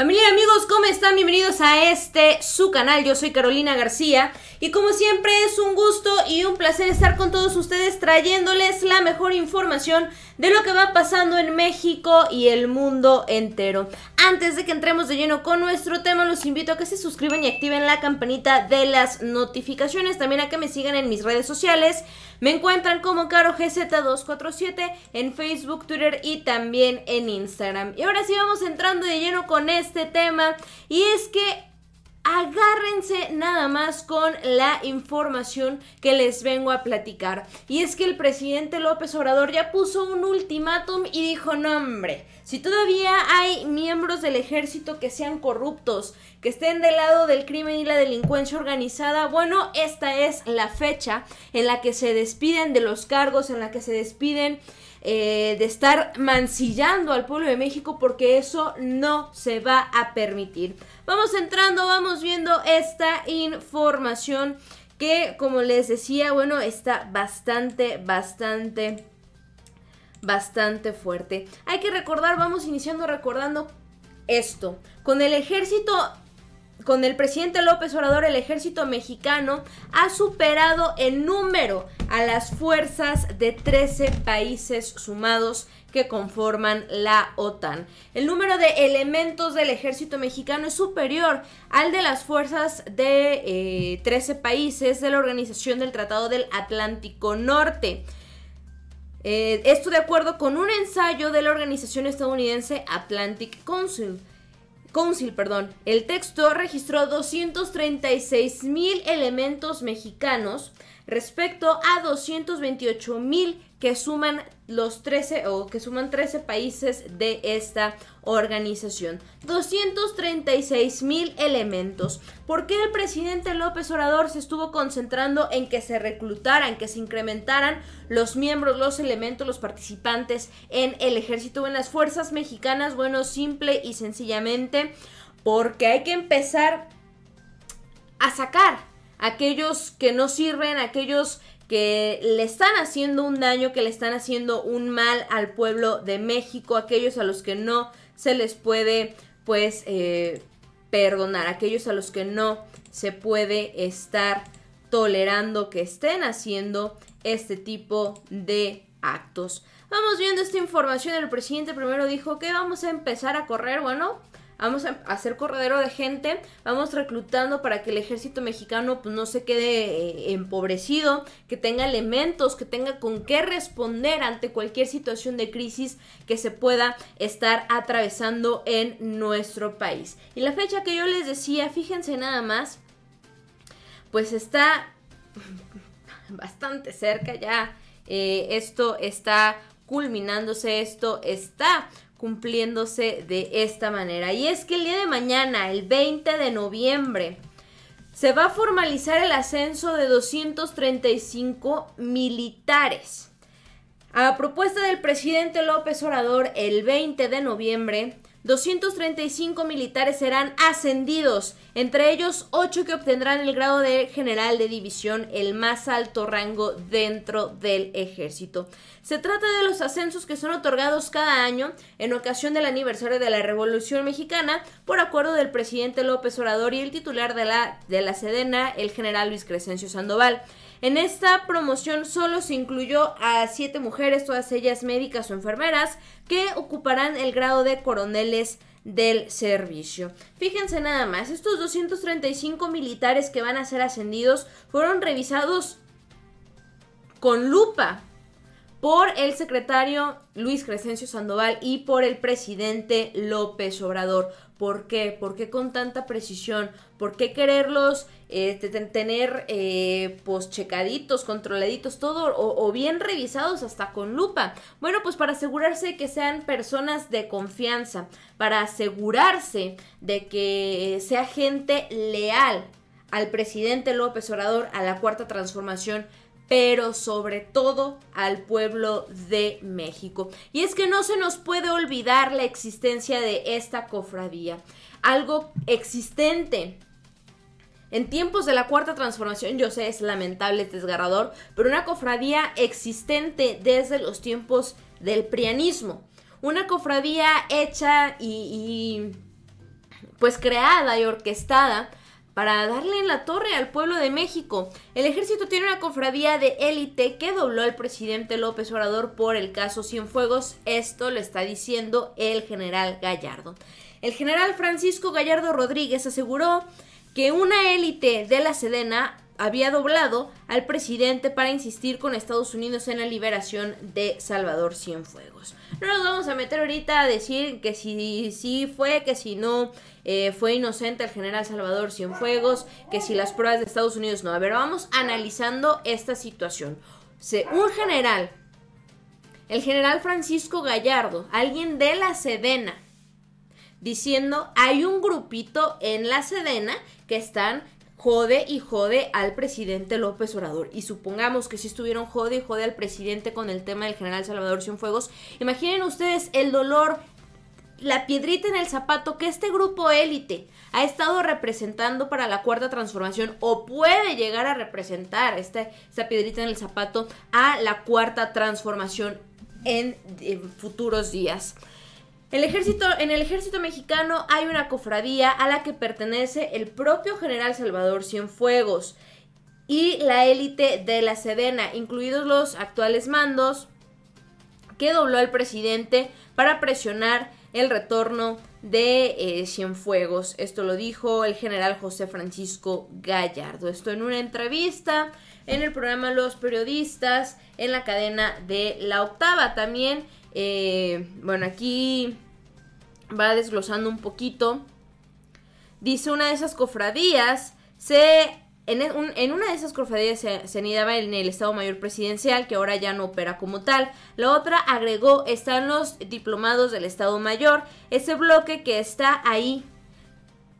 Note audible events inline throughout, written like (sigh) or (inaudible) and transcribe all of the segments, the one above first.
Familia y amigos, ¿cómo están? Bienvenidos a este, su canal. Yo soy Carolina García y como siempre es un gusto y un placer estar con todos ustedes trayéndoles la mejor información de lo que va pasando en México y el mundo entero. Antes de que entremos de lleno con nuestro tema, los invito a que se suscriban y activen la campanita de las notificaciones, también a que me sigan en mis redes sociales. Me encuentran como CaroGZ247 en Facebook, Twitter y también en Instagram. Y ahora sí vamos entrando de lleno con este tema y es que agárrense nada más con la información que les vengo a platicar. Y es que el presidente López Obrador ya puso un ultimátum y dijo, no hombre, si todavía hay miembros del ejército que sean corruptos, que estén del lado del crimen y la delincuencia organizada, bueno, esta es la fecha en la que se despiden de los cargos, en la que se despiden eh, de estar mancillando al pueblo de México porque eso no se va a permitir. Vamos entrando, vamos viendo esta información que como les decía, bueno, está bastante, bastante, bastante fuerte. Hay que recordar, vamos iniciando recordando esto. Con el ejército con el presidente López Obrador, el ejército mexicano ha superado en número a las fuerzas de 13 países sumados que conforman la OTAN. El número de elementos del ejército mexicano es superior al de las fuerzas de 13 eh, países de la Organización del Tratado del Atlántico Norte. Eh, esto de acuerdo con un ensayo de la organización estadounidense Atlantic Council. Council, perdón, el texto registró 236 mil elementos mexicanos respecto a 228 mil que suman los 13 o que suman 13 países de esta organización. 236 mil elementos. ¿Por qué el presidente López Orador se estuvo concentrando en que se reclutaran, que se incrementaran los miembros, los elementos, los participantes en el ejército en las fuerzas mexicanas? Bueno, simple y sencillamente porque hay que empezar a sacar aquellos que no sirven, aquellos que le están haciendo un daño, que le están haciendo un mal al pueblo de México, aquellos a los que no se les puede pues eh, perdonar, aquellos a los que no se puede estar tolerando que estén haciendo este tipo de actos. Vamos viendo esta información, el presidente primero dijo que vamos a empezar a correr, bueno, vamos a hacer corredero de gente, vamos reclutando para que el ejército mexicano pues, no se quede eh, empobrecido, que tenga elementos, que tenga con qué responder ante cualquier situación de crisis que se pueda estar atravesando en nuestro país. Y la fecha que yo les decía, fíjense nada más, pues está (laughs) bastante cerca ya. Eh, esto está culminándose, esto está cumpliéndose de esta manera. Y es que el día de mañana, el 20 de noviembre, se va a formalizar el ascenso de 235 militares. A propuesta del presidente López Orador, el 20 de noviembre, 235 militares serán ascendidos, entre ellos 8 que obtendrán el grado de general de división, el más alto rango dentro del ejército. Se trata de los ascensos que son otorgados cada año en ocasión del aniversario de la Revolución Mexicana por acuerdo del presidente López Orador y el titular de la, de la Sedena, el general Luis Crescencio Sandoval. En esta promoción solo se incluyó a siete mujeres, todas ellas médicas o enfermeras, que ocuparán el grado de coroneles del servicio. Fíjense nada más, estos 235 militares que van a ser ascendidos fueron revisados con lupa por el secretario Luis Crescencio Sandoval y por el presidente López Obrador. ¿Por qué? ¿Por qué con tanta precisión? ¿Por qué quererlos este, tener eh, pues checaditos, controladitos, todo o, bien revisados hasta con lupa? Bueno, pues para asegurarse de que sean personas de confianza, para asegurarse de que eh, sea gente leal al presidente López Orador, a la cuarta transformación pero sobre todo al pueblo de México. Y es que no se nos puede olvidar la existencia de esta cofradía, algo existente. En tiempos de la cuarta transformación, yo sé, es lamentable, es desgarrador, pero una cofradía existente desde los tiempos del prianismo. Una cofradía hecha y, y pues creada y orquestada para darle en la torre al pueblo de México. El ejército tiene una cofradía de élite que dobló al presidente López Obrador por el caso Cienfuegos. Esto lo está diciendo el general Gallardo. El general Francisco Gallardo Rodríguez aseguró que una élite de la Sedena había doblado al presidente para insistir con Estados Unidos en la liberación de Salvador Cienfuegos. No nos vamos a meter ahorita a decir que si sí fue, que si no eh, fue inocente el general Salvador Cienfuegos, que si las pruebas de Estados Unidos no. A ver, vamos analizando esta situación. Un general, el general Francisco Gallardo, alguien de la Sedena, diciendo hay un grupito en la Sedena que están jode y jode al presidente López Obrador. Y supongamos que si estuvieron jode y jode al presidente con el tema del general Salvador Cienfuegos, imaginen ustedes el dolor, la piedrita en el zapato que este grupo élite ha estado representando para la cuarta transformación o puede llegar a representar este, esta, piedrita en el zapato a la cuarta transformación en futuros días ejército, en el ejército mexicano hay una cofradía a la que pertenece el propio general Salvador Cienfuegos y la élite de la Sedena, incluidos los actuales mandos que dobló al presidente para presionar el retorno de eh, Cienfuegos. Esto lo dijo el general José Francisco Gallardo. Esto en una entrevista en el programa Los Periodistas, en la cadena de La Octava también. Eh, bueno, aquí va desglosando un poquito. Dice una de esas cofradías se... E, en, una de esas cofradías se, se anidaba en el Estado Mayor Presidencial, que ahora ya no opera como tal. La otra agregó, están los diplomados del Estado Mayor, ese bloque que está ahí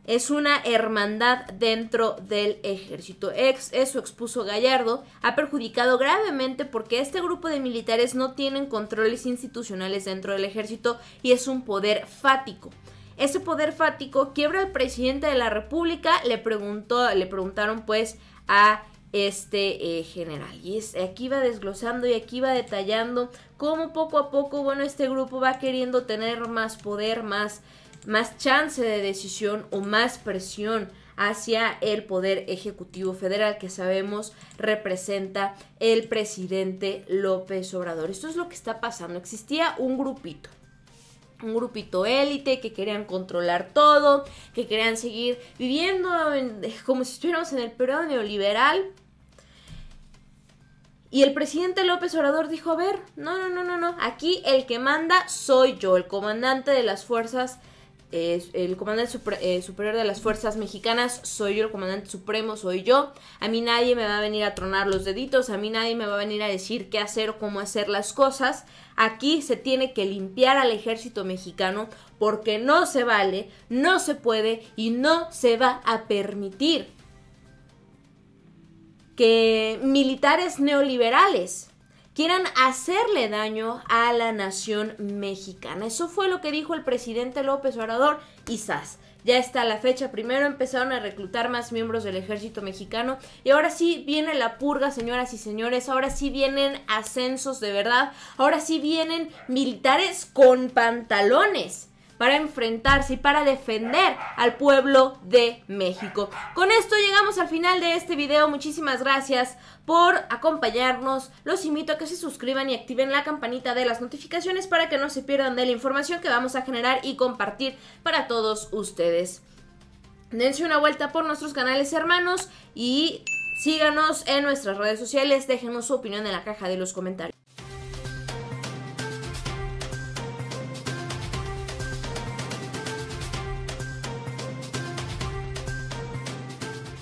es una hermandad dentro del ejército. Ex, eso expuso Gallardo, ha perjudicado gravemente porque este grupo de militares no tienen controles institucionales dentro del ejército y es un poder fático. Ese poder fático quiebra al presidente de la República, le preguntó, le preguntaron pues a este eh, general. Y aquí va desglosando y aquí va detallando cómo poco a poco, bueno, este grupo va queriendo tener más poder, más más chance de decisión o más presión hacia el Poder Ejecutivo Federal que sabemos representa el presidente López Obrador. Esto es lo que está pasando. Existía un grupito un grupito élite que querían controlar todo, que querían seguir viviendo como si estuviéramos en el periodo neoliberal. Y el presidente López Obrador dijo, a ver, no, no, no, no, no, aquí el que manda soy yo, el comandante de las fuerzas el comandante eh, superior de las fuerzas mexicanas, soy yo, el comandante supremo, soy yo. A mí nadie me va a venir a tronar los deditos, a mí nadie me va a venir a decir qué hacer o cómo hacer las cosas. Aquí se tiene que limpiar al ejército mexicano porque no se vale, no se puede y no se va a permitir que militares neoliberales quieran hacerle daño a la nación mexicana. Eso fue lo que dijo el presidente López Obrador quizás, Ya está la fecha. Primero empezaron a reclutar más miembros del ejército mexicano. Y ahora sí viene la purga, señoras y señores. Ahora sí vienen ascensos de verdad. Ahora sí vienen militares con pantalones para enfrentarse y para defender al pueblo de México. Con esto llegamos al final de este video. Muchísimas gracias por acompañarnos. Los invito a que se suscriban y activen la campanita de las notificaciones para que no se pierdan de la información que vamos a generar y compartir para todos ustedes. Dense una vuelta por nuestros canales hermanos y síganos en nuestras redes sociales. Déjenos su opinión en la caja de los comentarios.